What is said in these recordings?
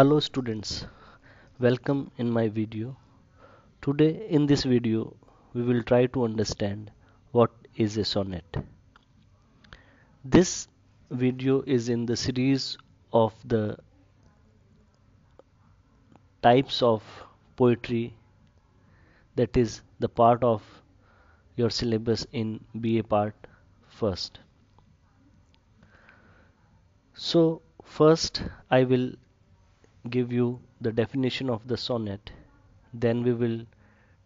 hello students welcome in my video today in this video we will try to understand what is a sonnet this video is in the series of the types of poetry that is the part of your syllabus in BA part first so first I will give you the definition of the sonnet then we will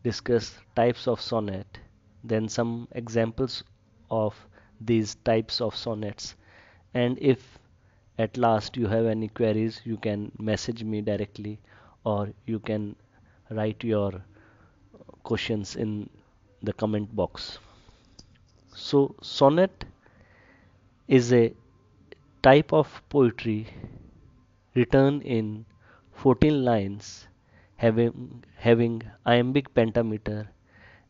discuss types of sonnet then some examples of these types of sonnets and if at last you have any queries you can message me directly or you can write your questions in the comment box so sonnet is a type of poetry written in 14 lines having, having iambic pentameter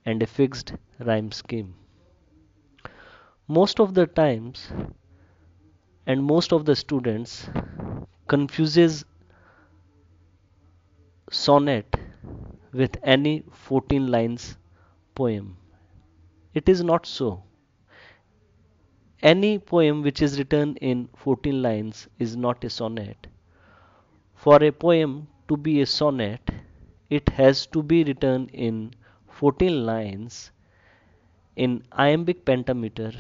and a fixed rhyme scheme. Most of the times and most of the students confuses sonnet with any 14 lines poem. It is not so. Any poem which is written in 14 lines is not a sonnet for a poem to be a sonnet, it has to be written in 14 lines in iambic pentameter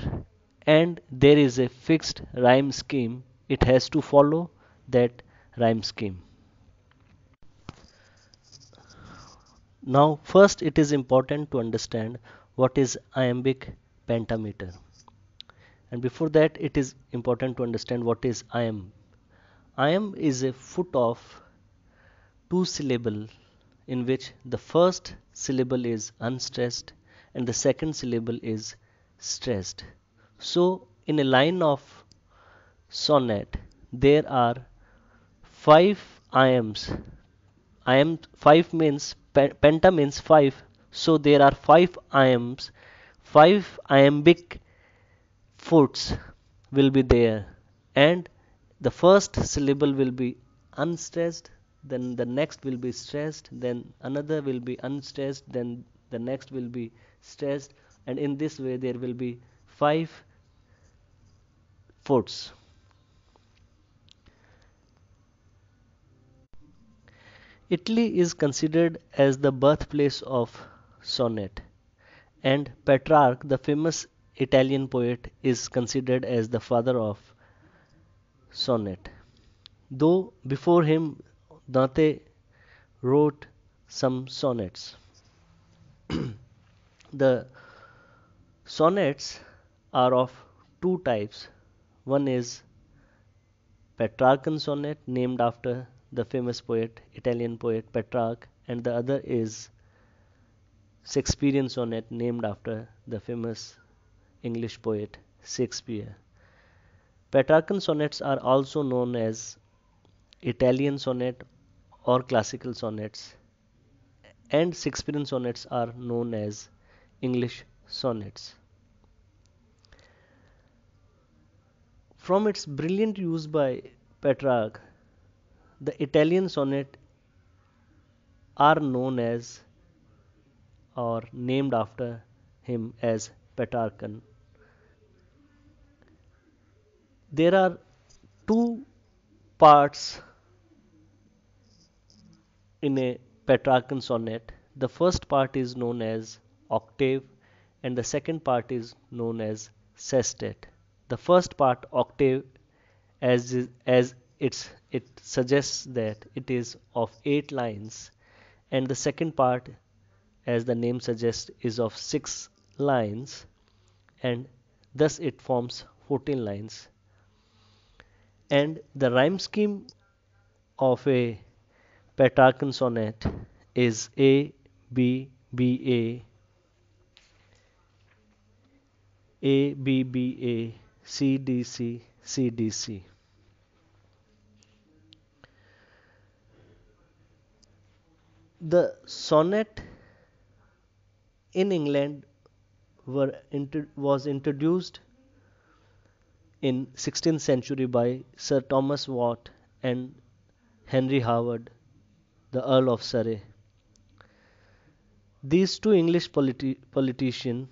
and there is a fixed rhyme scheme it has to follow that rhyme scheme now first it is important to understand what is iambic pentameter and before that it is important to understand what is iamb IM is a foot of two syllable in which the first syllable is unstressed and the second syllable is stressed. So in a line of sonnet there are five IMs. IM five means penta means five. So there are five IMs, five iambic foots will be there and the first syllable will be unstressed then the next will be stressed then another will be unstressed then the next will be stressed and in this way there will be five forts Italy is considered as the birthplace of sonnet and Petrarch the famous Italian poet is considered as the father of sonnet, though before him Dante wrote some sonnets. the sonnets are of two types. One is Petrarchan sonnet, named after the famous poet, Italian poet Petrarch, and the other is Shakespearean sonnet, named after the famous English poet Shakespeare. Petrarchan sonnets are also known as Italian sonnet or classical sonnets, and Shakespearean sonnets are known as English sonnets. From its brilliant use by Petrarch, the Italian sonnet are known as or named after him as Petrarchan there are two parts in a Petrarchan sonnet. The first part is known as octave and the second part is known as sestet. The first part octave as as it's it suggests that it is of 8 lines and the second part as the name suggests is of 6 lines and thus it forms 14 lines and the rhyme scheme of a Petrarchan sonnet is A B B A A B B A C D C C D C the sonnet in England were was introduced in 16th century by Sir Thomas Watt and Henry Howard, the Earl of Surrey. These two English politi- politicians,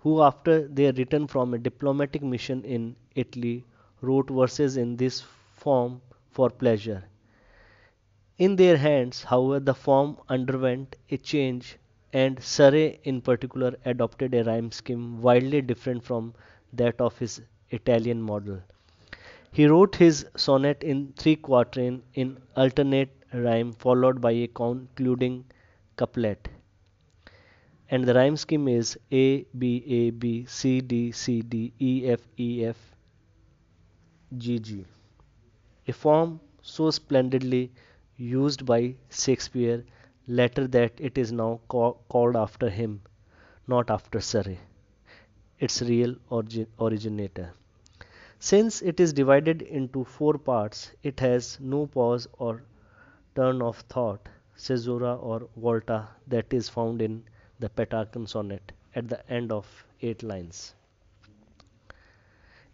who after their return from a diplomatic mission in Italy wrote verses in this form for pleasure. In their hands, however, the form underwent a change, and Surrey in particular adopted a rhyme scheme widely different from that of his Italian model. He wrote his sonnet in three quatrain in alternate rhyme followed by a concluding couplet. And the rhyme scheme is A B A B C D C D E F E F G G. A form so splendidly used by Shakespeare later that it is now called after him, not after Surrey, its real orgi- originator. Since it is divided into four parts, it has no pause or turn of thought, caesura or volta that is found in the Petrarchan sonnet at the end of eight lines.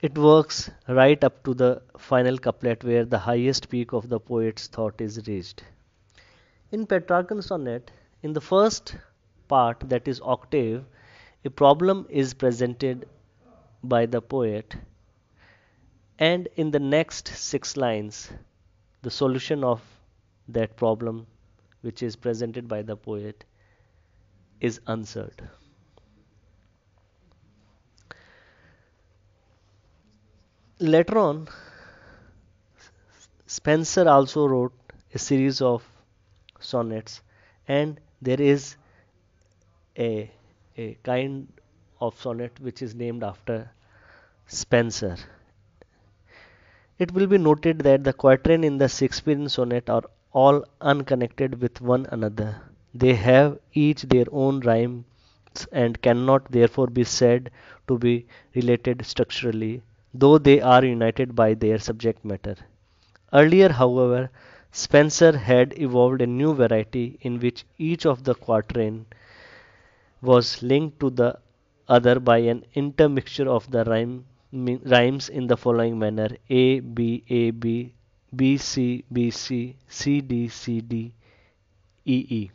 It works right up to the final couplet where the highest peak of the poet's thought is reached. In Petrarchan sonnet, in the first part that is octave, a problem is presented by the poet and in the next six lines the solution of that problem which is presented by the poet is answered. Later on, Spencer also wrote a series of sonnets, and there is a, a kind of sonnet which is named after Spencer it will be noted that the quatrain in the Shakespearean sonnet are all unconnected with one another. They have each their own rhymes and cannot therefore be said to be related structurally, though they are united by their subject matter. Earlier, however, Spencer had evolved a new variety in which each of the quatrain was linked to the other by an intermixture of the rhyme rhymes in the following manner A B A B B C B C C D C D E E.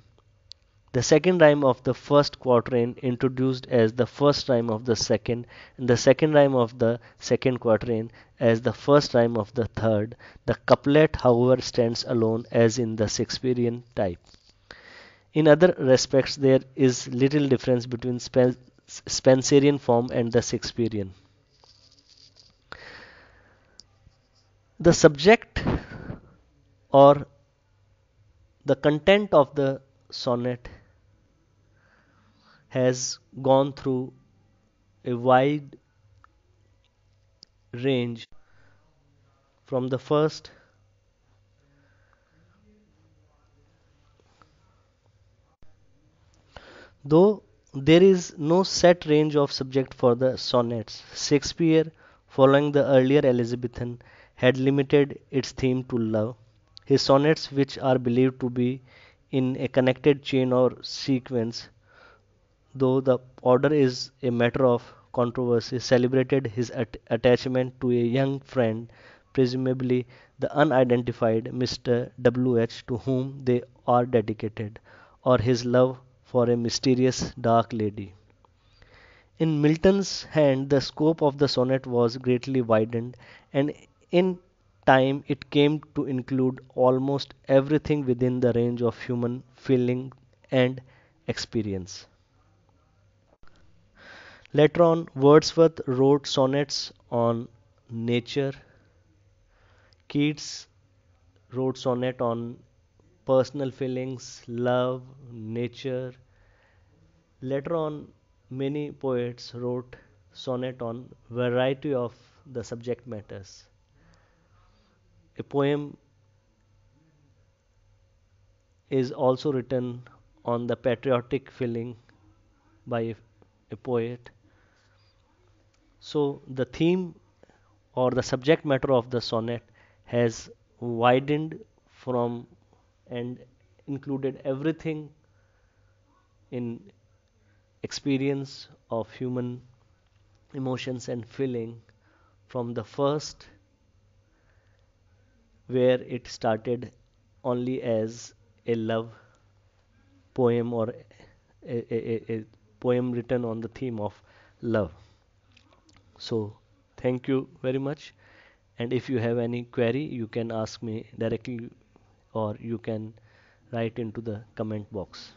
The second rhyme of the first quatrain introduced as the first rhyme of the second, and the second rhyme of the second quatrain as the first rhyme of the third. The couplet, however, stands alone as in the Shakespearean type. In other respects, there is little difference between Spen form and the Shakespearean. the subject or the content of the sonnet has gone through a wide range from the first though there is no set range of subject for the sonnets shakespeare following the earlier elizabethan had limited its theme to love. His sonnets, which are believed to be in a connected chain or sequence, though the order is a matter of controversy, celebrated his at- attachment to a young friend, presumably the unidentified Mr. W.H., to whom they are dedicated, or his love for a mysterious dark lady. In Milton's hand, the scope of the sonnet was greatly widened, and in time, it came to include almost everything within the range of human feeling and experience. Later on, Wordsworth wrote sonnets on nature. Keats wrote sonnet on personal feelings, love, nature. Later on, many poets wrote sonnet on variety of the subject matters. A poem is also written on the patriotic feeling by a, a poet. So the theme or the subject matter of the sonnet has widened from and included everything in experience of human emotions and feeling from the first where it started only as a love poem or a, a, a poem written on the theme of love. So, thank you very much. And if you have any query, you can ask me directly or you can write into the comment box.